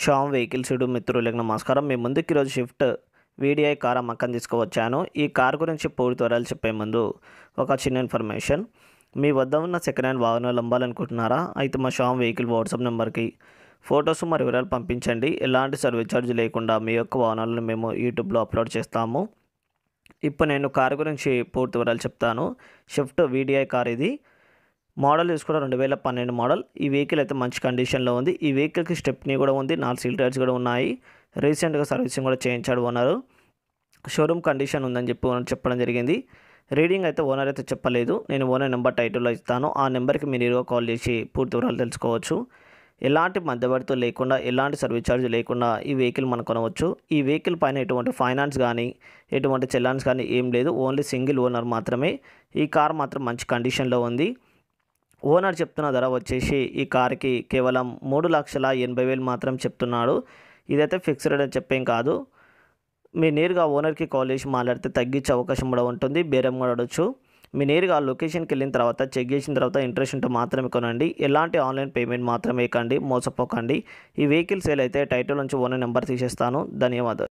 Sam vehicles seed మిత్రులకు నమస్కారం మీ ముందుకు ఈరోజు షిఫ్ట్ వీడిఐ కార్ అమ్మకం తీసుకువచ్చాను ఈ కార్ గురించి పూర్తి వివరాలు చెప్పే ముందు ఒక చిన్న ఇన్ఫర్మేషన్ మీ వద్ద ఉన్న సెకండ్ హ్యాండ్ వాహనాలు అమ్మాలనుకుంటున్నారా అయితే మా షామ్ వెహికల్ వాట్సాప్ నెంబర్కి ఫొటోస్ మరియు వివరాలు పంపించండి ఎలాంటి సర్వీస్ ఛార్జ్ లేకుండా మీ యొక్క వాహనాలను మేము యూట్యూబ్లో అప్లోడ్ చేస్తాము ఇప్పుడు నేను కార్ గురించి పూర్తి వివరాలు చెప్తాను షిఫ్ట్ వీడిఐ కార్ ఇది మోడల్ చూసుకుంటే రెండు వేల పన్నెండు మోడల్ ఈ వెహికల్ అయితే మంచి కండిషన్లో ఉంది ఈ వెహికల్కి స్టెప్నీ కూడా ఉంది నాలుగు సీల్ టైర్స్ కూడా ఉన్నాయి రీసెంట్గా సర్వీసింగ్ కూడా చేయించాడు ఓనరు షోరూమ్ కండిషన్ ఉందని చెప్పి ఓనర్ చెప్పడం జరిగింది రీడింగ్ అయితే ఓనర్ అయితే చెప్పలేదు నేను ఓనర్ నెంబర్ టైటిల్లో ఇస్తాను ఆ నెంబర్కి మీరు ఇరుగా కాల్ చేసి పూర్తి వివరాలు తెలుసుకోవచ్చు ఎలాంటి మధ్యవర్తులు లేకుండా ఎలాంటి సర్వీస్ ఛార్జ్ లేకుండా ఈ వెహికల్ మనం కొనవచ్చు ఈ వెహికల్ పైన ఎటువంటి ఫైనాన్స్ కానీ ఎటువంటి చెల్లాన్స్ కానీ ఏం లేదు ఓన్లీ సింగిల్ ఓనర్ మాత్రమే ఈ కార్ మాత్రం మంచి కండిషన్లో ఉంది ఓనర్ చెప్తున్న ధర వచ్చేసి ఈ కార్కి కేవలం మూడు లక్షల ఎనభై వేలు మాత్రం చెప్తున్నాడు ఇదైతే ఫిక్స్డ్ అని చెప్పేం కాదు మీ నేరుగా ఓనర్కి కాల్ చేసి మాట్లాడితే తగ్గించే అవకాశం కూడా ఉంటుంది బేరం కూడా అడవచ్చు మీ నేరుగా ఆ లొకేషన్కి వెళ్ళిన తర్వాత చెక్ చేసిన తర్వాత ఇంట్రెస్ట్ ఉంటే మాత్రమే కొనండి ఎలాంటి ఆన్లైన్ పేమెంట్ మాత్రమే కండి మోసపోకండి ఈ వెహికల్ సేల్ అయితే టైటిల్ నుంచి ఓనర్ నెంబర్ తీసేస్తాను ధన్యవాదాలు